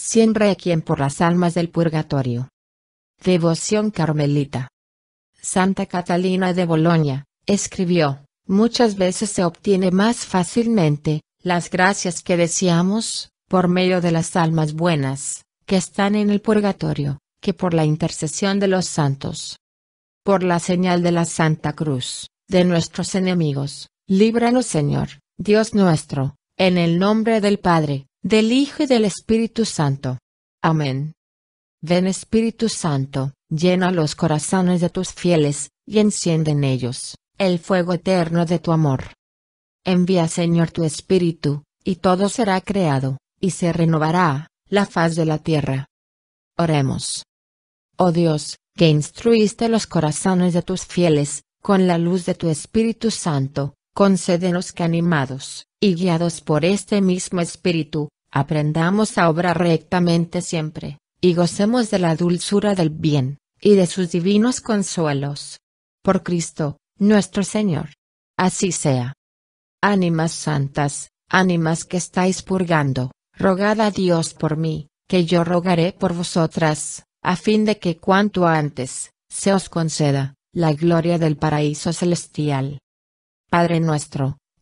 Siempre a quien por las almas del purgatorio. Devoción carmelita. Santa Catalina de Boloña, escribió, muchas veces se obtiene más fácilmente, las gracias que deseamos, por medio de las almas buenas, que están en el purgatorio, que por la intercesión de los santos. Por la señal de la Santa Cruz, de nuestros enemigos, líbranos Señor, Dios nuestro, en el nombre del Padre, del Hijo y del Espíritu Santo. Amén. Ven Espíritu Santo, llena los corazones de tus fieles, y enciende en ellos, el fuego eterno de tu amor. Envía Señor tu Espíritu, y todo será creado, y se renovará, la faz de la tierra. Oremos. Oh Dios, que instruiste los corazones de tus fieles, con la luz de tu Espíritu Santo, concédenos que animados y guiados por este mismo espíritu, aprendamos a obrar rectamente siempre, y gocemos de la dulzura del bien, y de sus divinos consuelos. Por Cristo, nuestro Señor. Así sea. Ánimas santas, ánimas que estáis purgando, rogad a Dios por mí, que yo rogaré por vosotras, a fin de que cuanto antes, se os conceda, la gloria del paraíso celestial. Padre nuestro,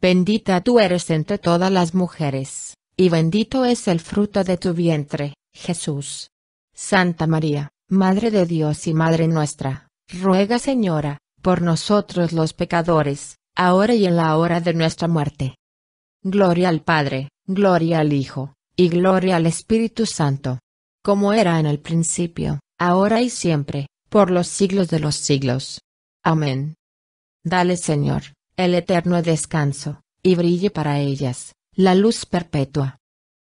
Bendita tú eres entre todas las mujeres, y bendito es el fruto de tu vientre, Jesús. Santa María, Madre de Dios y Madre nuestra, ruega Señora, por nosotros los pecadores, ahora y en la hora de nuestra muerte. Gloria al Padre, gloria al Hijo, y gloria al Espíritu Santo. Como era en el principio, ahora y siempre, por los siglos de los siglos. Amén. Dale Señor, el eterno descanso, y brille para ellas, la luz perpetua.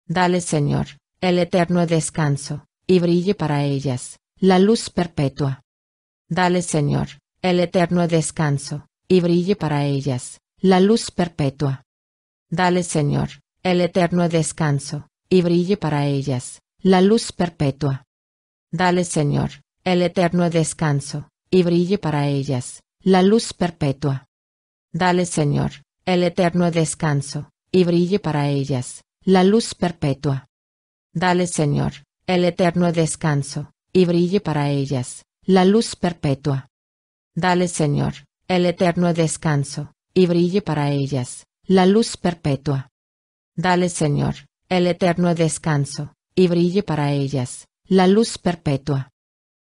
Dale, Señor, el eterno descanso, y brille para ellas, la luz perpetua. Dale, Señor, el eterno descanso, y brille para ellas, la luz perpetua. Dale, Señor, el eterno descanso, y brille para ellas, la luz perpetua. Dale, Señor, el eterno descanso, y brille para ellas, la luz perpetua. Dale Señor, el eterno descanso, y brille para ellas, la luz perpetua. Dale Señor, el eterno descanso, y brille para ellas, la luz perpetua. Dale Señor, el eterno descanso, y brille para ellas, la luz perpetua. Dale Señor, el eterno descanso, y brille para ellas, la luz perpetua.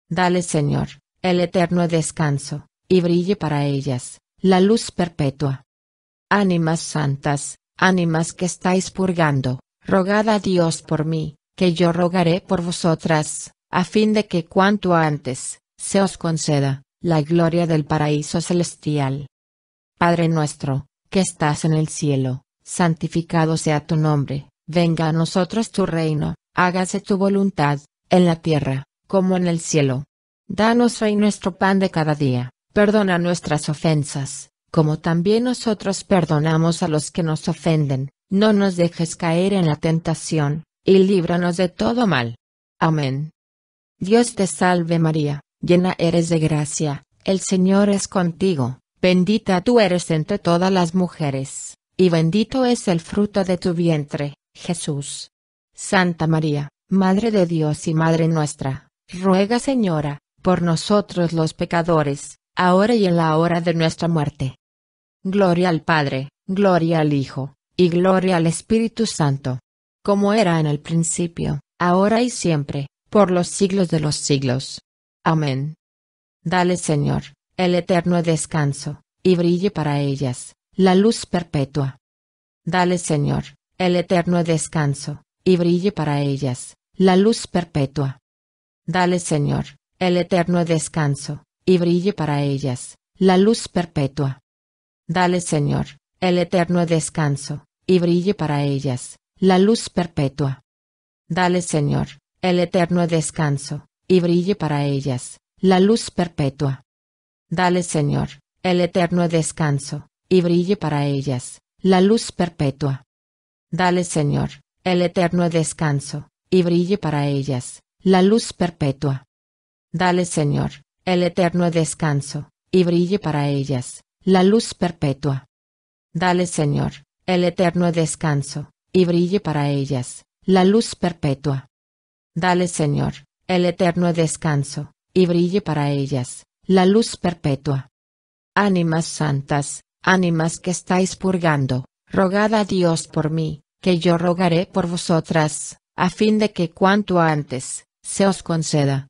Dale Señor, el eterno descanso, y brille para ellas, la luz perpetua. Ánimas santas, ánimas que estáis purgando, rogad a Dios por mí, que yo rogaré por vosotras, a fin de que cuanto antes, se os conceda, la gloria del paraíso celestial. Padre nuestro, que estás en el cielo, santificado sea tu nombre, venga a nosotros tu reino, hágase tu voluntad, en la tierra, como en el cielo. Danos hoy nuestro pan de cada día Perdona nuestras ofensas, como también nosotros perdonamos a los que nos ofenden, no nos dejes caer en la tentación, y líbranos de todo mal. Amén. Dios te salve María, llena eres de gracia, el Señor es contigo, bendita tú eres entre todas las mujeres, y bendito es el fruto de tu vientre, Jesús. Santa María, Madre de Dios y Madre nuestra, ruega Señora, por nosotros los pecadores, ahora y en la hora de nuestra muerte. Gloria al Padre, gloria al Hijo, y gloria al Espíritu Santo. Como era en el principio, ahora y siempre, por los siglos de los siglos. Amén. Dale, Señor, el eterno descanso, y brille para ellas, la luz perpetua. Dale, Señor, el eterno descanso, y brille para ellas, la luz perpetua. Dale, Señor, el eterno descanso, y brille para ellas, la luz perpetua. Dale, Señor, el eterno descanso, y brille para ellas, la luz perpetua. Dale, Señor, el eterno descanso, y brille para ellas, la luz perpetua. Dale, Señor, el eterno descanso, y brille para ellas, la luz perpetua. Dale, Señor, el eterno descanso, y brille para ellas, la luz perpetua. Dale, Señor, el eterno descanso, y brille para ellas, la luz perpetua. Dale, Señor, el eterno descanso, y brille para ellas, la luz perpetua. Dale, Señor, el eterno descanso, y brille para ellas, la luz perpetua. Ánimas santas, ánimas que estáis purgando, rogad a Dios por mí, que yo rogaré por vosotras, a fin de que cuanto antes, se os conceda,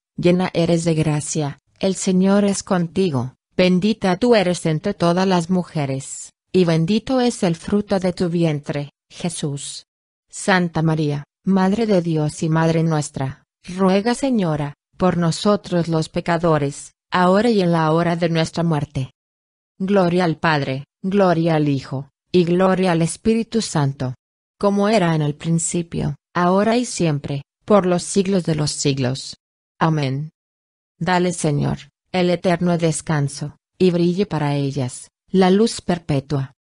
llena eres de gracia, el Señor es contigo, bendita tú eres entre todas las mujeres, y bendito es el fruto de tu vientre, Jesús. Santa María, Madre de Dios y Madre nuestra, ruega Señora, por nosotros los pecadores, ahora y en la hora de nuestra muerte. Gloria al Padre, gloria al Hijo, y gloria al Espíritu Santo. Como era en el principio, ahora y siempre, por los siglos de los siglos. Amén. Dale, Señor, el eterno descanso, y brille para ellas, la luz perpetua.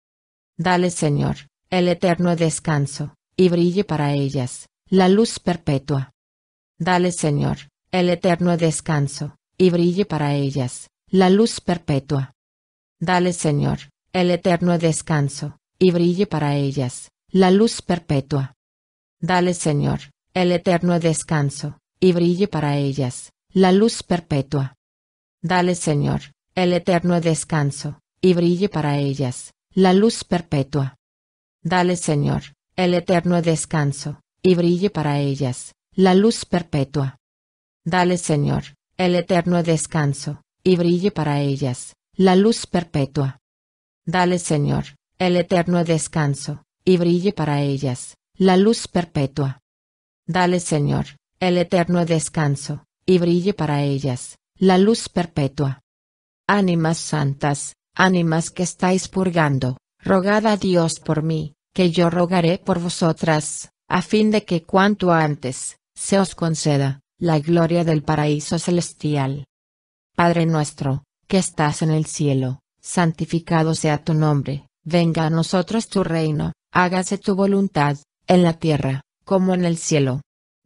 Dale, Señor, el eterno descanso, y brille para ellas, la luz perpetua. Dale, Señor, el eterno descanso, y brille para ellas, la luz perpetua. Dale, Señor, el eterno descanso, y brille para ellas, la luz perpetua. Dale, Señor, el eterno descanso, y brille para ellas, la luz perpetua. Dale, Señor, el eterno descanso, y brille para ellas, la luz perpetua. Dale, Señor, el eterno descanso, y brille para ellas, la luz perpetua. Dale, Señor, el eterno descanso, y brille para ellas, la luz perpetua. Dale, Señor, el eterno descanso, y brille para ellas, la luz perpetua. Dale, Señor, el eterno descanso, y brille para ellas, la luz perpetua. Ánimas santas, ánimas que estáis purgando, rogad a Dios por mí, que yo rogaré por vosotras, a fin de que cuanto antes, se os conceda, la gloria del paraíso celestial. Padre nuestro, que estás en el cielo, santificado sea tu nombre, venga a nosotros tu reino, hágase tu voluntad, en la tierra, como en el cielo.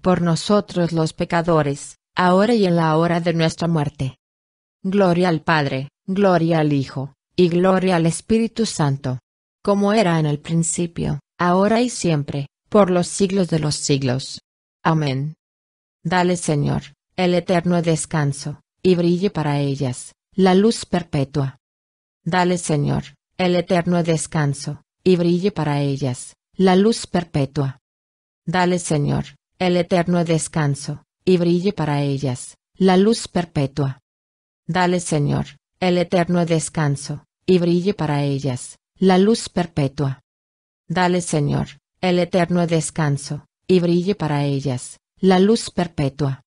por nosotros los pecadores, ahora y en la hora de nuestra muerte. Gloria al Padre, gloria al Hijo, y gloria al Espíritu Santo. Como era en el principio, ahora y siempre, por los siglos de los siglos. Amén. Dale Señor, el eterno descanso, y brille para ellas, la luz perpetua. Dale Señor, el eterno descanso, y brille para ellas, la luz perpetua. Dale Señor, el eterno descanso, y brille para ellas, la luz perpetua. Dale, Señor, el eterno descanso, y brille para ellas, la luz perpetua. Dale, Señor, el eterno descanso, y brille para ellas, la luz perpetua.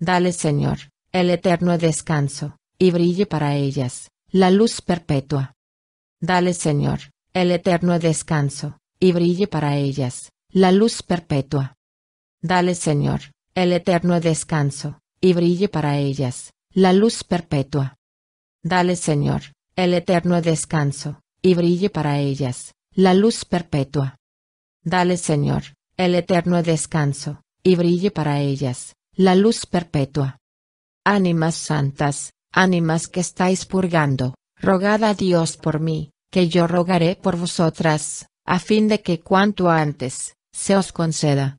Dale, Señor, el eterno descanso, y brille para ellas, la luz perpetua. Dale, Señor, el eterno descanso, y brille para ellas, la luz perpetua. Dale Señor, el eterno descanso, y brille para ellas, la luz perpetua. Dale Señor, el eterno descanso, y brille para ellas, la luz perpetua. Dale Señor, el eterno descanso, y brille para ellas, la luz perpetua. Ánimas santas, ánimas que estáis purgando, rogad a Dios por mí, que yo rogaré por vosotras, a fin de que cuanto antes, se os conceda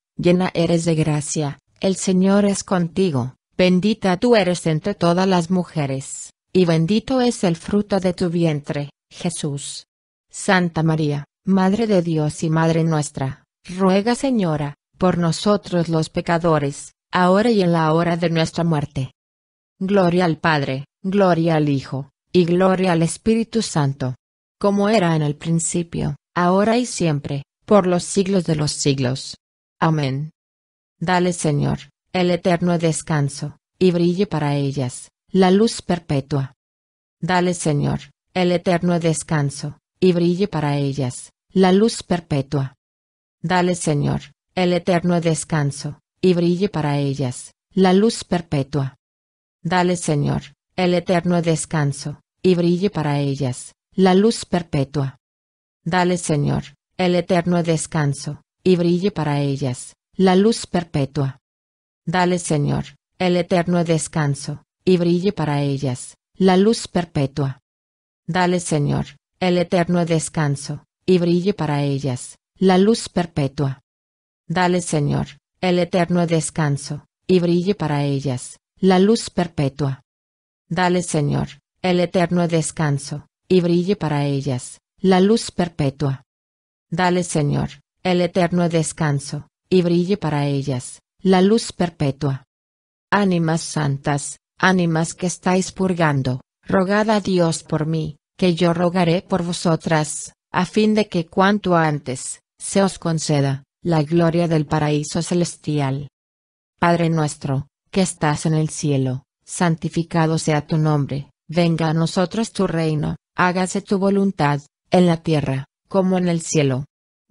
llena eres de gracia, el Señor es contigo, bendita tú eres entre todas las mujeres, y bendito es el fruto de tu vientre, Jesús. Santa María, Madre de Dios y Madre nuestra, ruega Señora, por nosotros los pecadores, ahora y en la hora de nuestra muerte. Gloria al Padre, gloria al Hijo, y gloria al Espíritu Santo. Como era en el principio, ahora y siempre, por los siglos de los siglos. Amén. Dale, Señor, el eterno descanso, y brille para ellas, la luz perpetua. Dale, Señor, el eterno descanso, y brille para ellas, la luz perpetua. Dale, Señor, el eterno descanso, y brille para ellas, la luz perpetua. Dale, Señor, el eterno descanso, y brille para ellas, la luz perpetua. Dale, Señor, el eterno descanso, y brille para ellas, la luz perpetua. Dale, Señor, el eterno descanso, y brille para ellas, la luz perpetua. Dale, Señor, el eterno descanso, y brille para ellas, la luz perpetua. Dale, Señor, el eterno descanso, y brille para ellas, la luz perpetua. Dale, Señor, el eterno descanso, y brille para ellas, la luz perpetua. Dale, Señor, el eterno descanso, y brille para ellas, la luz perpetua. Ánimas santas, ánimas que estáis purgando, rogad a Dios por mí, que yo rogaré por vosotras, a fin de que cuanto antes, se os conceda, la gloria del paraíso celestial. Padre nuestro, que estás en el cielo, santificado sea tu nombre, venga a nosotros tu reino, hágase tu voluntad, en la tierra, como en el cielo.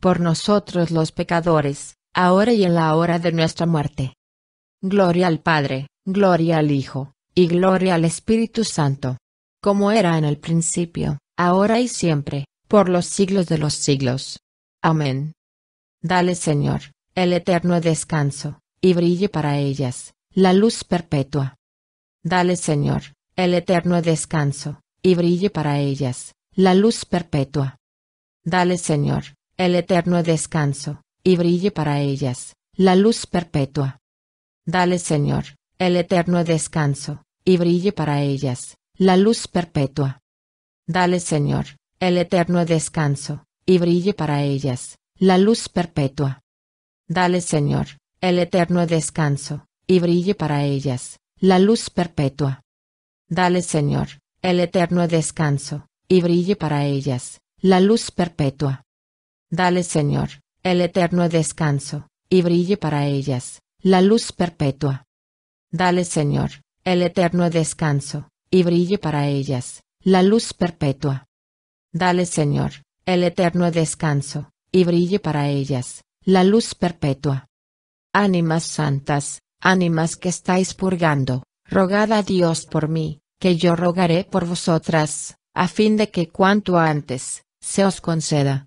por nosotros los pecadores, ahora y en la hora de nuestra muerte. Gloria al Padre, gloria al Hijo, y gloria al Espíritu Santo. Como era en el principio, ahora y siempre, por los siglos de los siglos. Amén. Dale Señor, el eterno descanso, y brille para ellas, la luz perpetua. Dale Señor, el eterno descanso, y brille para ellas, la luz perpetua. Dale Señor, el eterno descanso, y brille para ellas, la luz perpetua. Dale, Señor, el eterno descanso, y brille para ellas, la luz perpetua. Dale, Señor, el eterno descanso, y brille para ellas, la luz perpetua. Dale, Señor, el eterno descanso, y brille para ellas, la luz perpetua. Dale, Señor, el eterno descanso, y brille para ellas, la luz perpetua. Dale Señor, el eterno descanso, y brille para ellas, la luz perpetua. Dale Señor, el eterno descanso, y brille para ellas, la luz perpetua. Dale Señor, el eterno descanso, y brille para ellas, la luz perpetua. Ánimas santas, ánimas que estáis purgando, rogad a Dios por mí, que yo rogaré por vosotras, a fin de que cuanto antes, se os conceda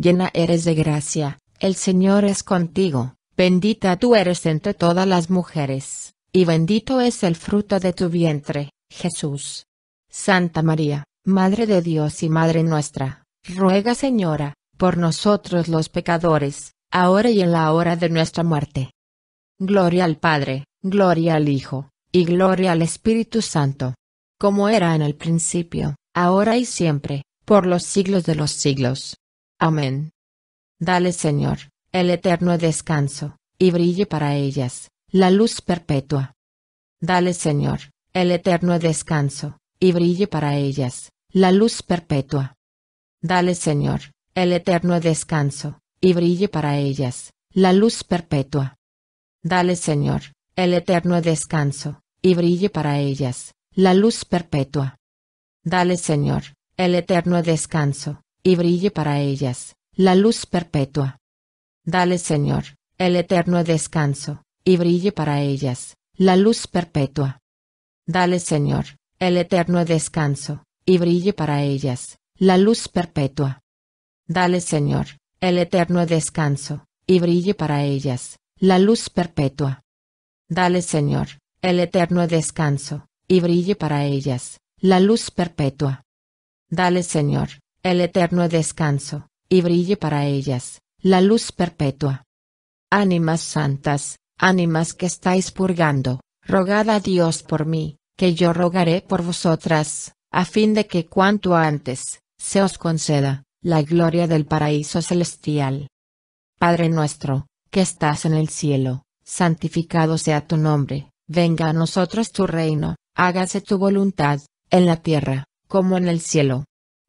llena eres de gracia, el Señor es contigo, bendita tú eres entre todas las mujeres, y bendito es el fruto de tu vientre, Jesús. Santa María, Madre de Dios y Madre nuestra, ruega Señora, por nosotros los pecadores, ahora y en la hora de nuestra muerte. Gloria al Padre, gloria al Hijo, y gloria al Espíritu Santo. Como era en el principio, ahora y siempre, por los siglos de los siglos. Amén. Dale, Señor, el eterno descanso, y brille para ellas, la luz perpetua. Dale, Señor, el eterno descanso, y brille para ellas, la luz perpetua. Dale, Señor, el eterno descanso, y brille para ellas, la luz perpetua. Dale, Señor, el eterno descanso, y brille para ellas, la luz perpetua. Dale, Señor, el eterno descanso, y brille para ellas, la luz perpetua. Dale, Señor, el eterno descanso, y brille para ellas, la luz perpetua. Dale, Señor, el eterno descanso, y brille para ellas, la luz perpetua. Dale, Señor, el eterno descanso, y brille para ellas, la luz perpetua. Dale, Señor, el eterno descanso, y brille para ellas, la luz perpetua. Dale, Señor, el eterno descanso, y brille para ellas, la luz perpetua. Ánimas santas, ánimas que estáis purgando, rogad a Dios por mí, que yo rogaré por vosotras, a fin de que cuanto antes, se os conceda, la gloria del paraíso celestial. Padre nuestro, que estás en el cielo, santificado sea tu nombre, venga a nosotros tu reino, hágase tu voluntad, en la tierra, como en el cielo.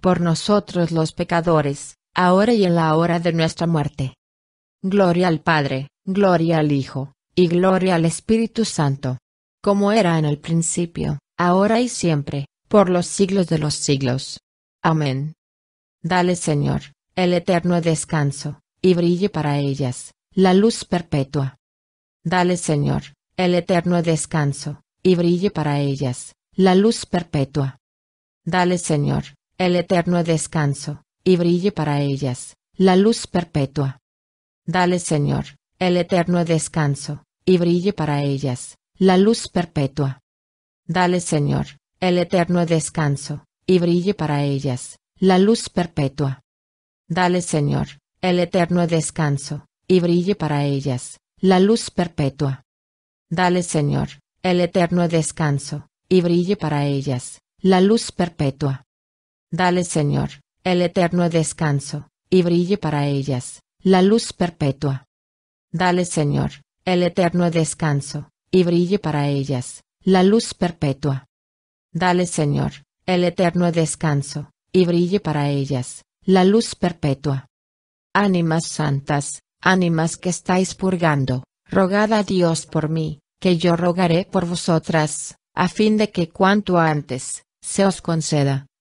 por nosotros los pecadores, ahora y en la hora de nuestra muerte. Gloria al Padre, gloria al Hijo, y gloria al Espíritu Santo. Como era en el principio, ahora y siempre, por los siglos de los siglos. Amén. Dale Señor, el eterno descanso, y brille para ellas, la luz perpetua. Dale Señor, el eterno descanso, y brille para ellas, la luz perpetua. Dale Señor, el eterno descanso, y brille para ellas, la luz perpetua. Dale, Señor, el eterno descanso, y brille para ellas, la luz perpetua. Dale, Señor, el eterno descanso, y brille para ellas, la luz perpetua. Dale, Señor, el eterno descanso, y brille para ellas, la luz perpetua. Dale, Señor, el eterno descanso, y brille para ellas, la luz perpetua. Dale Señor, el eterno descanso, y brille para ellas, la luz perpetua. Dale Señor, el eterno descanso, y brille para ellas, la luz perpetua. Dale Señor, el eterno descanso, y brille para ellas, la luz perpetua. Ánimas santas, ánimas que estáis purgando, rogad a Dios por mí, que yo rogaré por vosotras, a fin de que cuanto antes, se os conceda,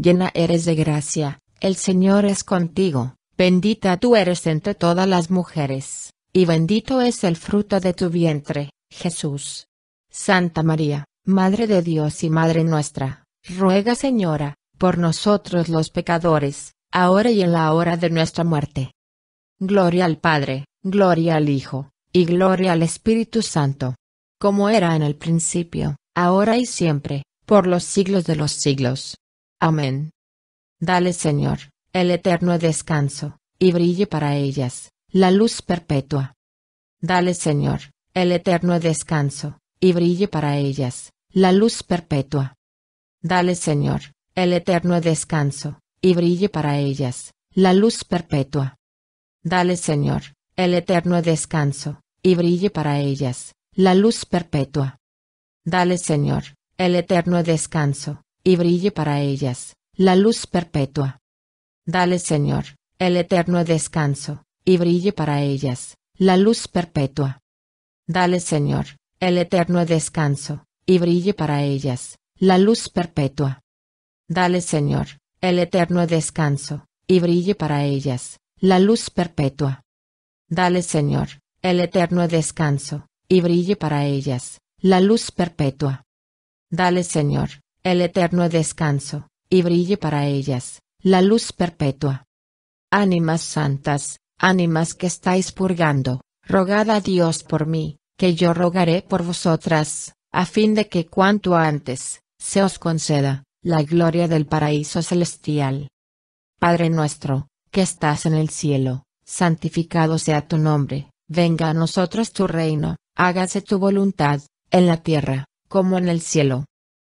llena eres de gracia, el Señor es contigo, bendita tú eres entre todas las mujeres, y bendito es el fruto de tu vientre, Jesús. Santa María, Madre de Dios y Madre nuestra, ruega Señora, por nosotros los pecadores, ahora y en la hora de nuestra muerte. Gloria al Padre, gloria al Hijo, y gloria al Espíritu Santo. Como era en el principio, ahora y siempre, por los siglos de los siglos. Amén. Dale, Señor, el eterno descanso, y brille para ellas, la luz perpetua. Dale, Señor, el eterno descanso, y brille para ellas, la luz perpetua. Dale, Señor, el eterno descanso, y brille para ellas, la luz perpetua. Dale, Señor, el eterno descanso, y brille para ellas, la luz perpetua. Dale, Señor, el eterno descanso, y brille para ellas, la luz perpetua. Dale, Señor, el eterno descanso, y brille para ellas, la luz perpetua. Dale, Señor, el eterno descanso, y brille para ellas, la luz perpetua. Dale, Señor, el eterno descanso, y brille para ellas, la luz perpetua. Dale, Señor, el eterno descanso, y brille para ellas, la luz perpetua. Dale, Señor, el eterno descanso, y brille para ellas, la luz perpetua. Ánimas santas, ánimas que estáis purgando, rogad a Dios por mí, que yo rogaré por vosotras, a fin de que cuanto antes, se os conceda, la gloria del paraíso celestial. Padre nuestro, que estás en el cielo, santificado sea tu nombre, venga a nosotros tu reino, hágase tu voluntad, en la tierra, como en el cielo.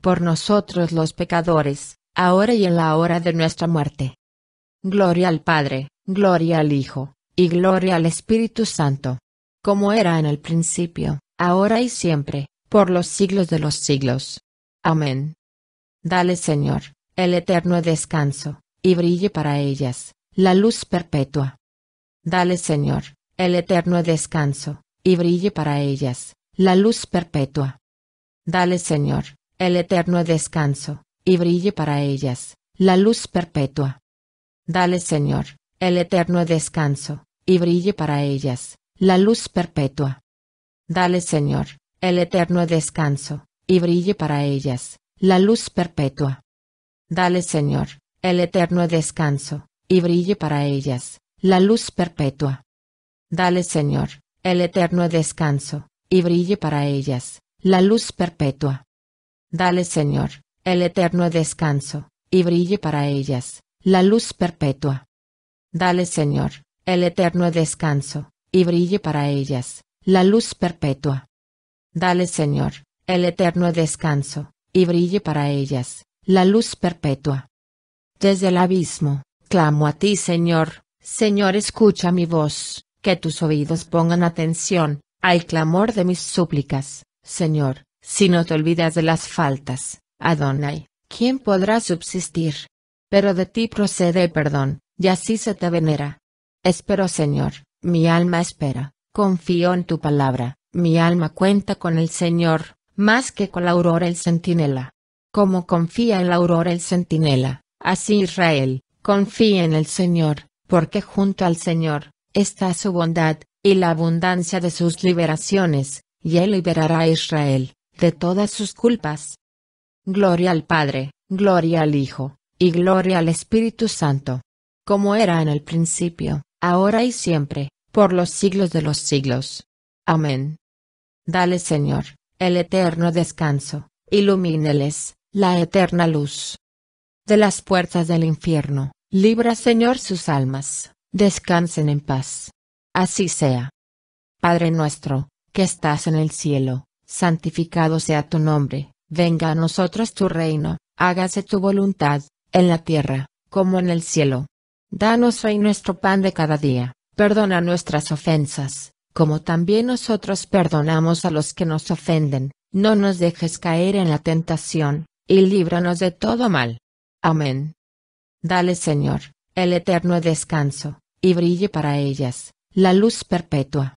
por nosotros los pecadores, ahora y en la hora de nuestra muerte. Gloria al Padre, gloria al Hijo, y gloria al Espíritu Santo. Como era en el principio, ahora y siempre, por los siglos de los siglos. Amén. Dale Señor, el eterno descanso, y brille para ellas, la luz perpetua. Dale Señor, el eterno descanso, y brille para ellas, la luz perpetua. Dale Señor, el eterno descanso, y brille para ellas, la luz perpetua. Dale, Señor, el eterno descanso, y brille para ellas, la luz perpetua. Dale, Señor, el eterno descanso, y brille para ellas, la luz perpetua. Dale, Señor, el eterno descanso, y brille para ellas, la luz perpetua. Dale, Señor, el eterno descanso, y brille para ellas, la luz perpetua. Dale Señor, el eterno descanso, y brille para ellas, la luz perpetua. Dale Señor, el eterno descanso, y brille para ellas, la luz perpetua. Dale Señor, el eterno descanso, y brille para ellas, la luz perpetua. Desde el abismo, clamo a ti Señor, Señor escucha mi voz, que tus oídos pongan atención, al clamor de mis súplicas, Señor, si no te olvidas de las faltas, Adonai, ¿quién podrá subsistir? Pero de ti procede el perdón, y así se te venera. Espero Señor, mi alma espera, confío en tu palabra, mi alma cuenta con el Señor, más que con la aurora el centinela. Como confía en la aurora el centinela, así Israel, confía en el Señor, porque junto al Señor, está su bondad, y la abundancia de sus liberaciones, y él liberará a Israel de todas sus culpas. Gloria al Padre, gloria al Hijo, y gloria al Espíritu Santo. Como era en el principio, ahora y siempre, por los siglos de los siglos. Amén. Dale Señor, el eterno descanso, ilumíneles, la eterna luz. De las puertas del infierno, libra Señor sus almas, descansen en paz. Así sea. Padre nuestro, que estás en el cielo santificado sea tu nombre, venga a nosotros tu reino, hágase tu voluntad, en la tierra, como en el cielo. Danos hoy nuestro pan de cada día, perdona nuestras ofensas, como también nosotros perdonamos a los que nos ofenden, no nos dejes caer en la tentación, y líbranos de todo mal. Amén. Dale Señor, el eterno descanso, y brille para ellas, la luz perpetua.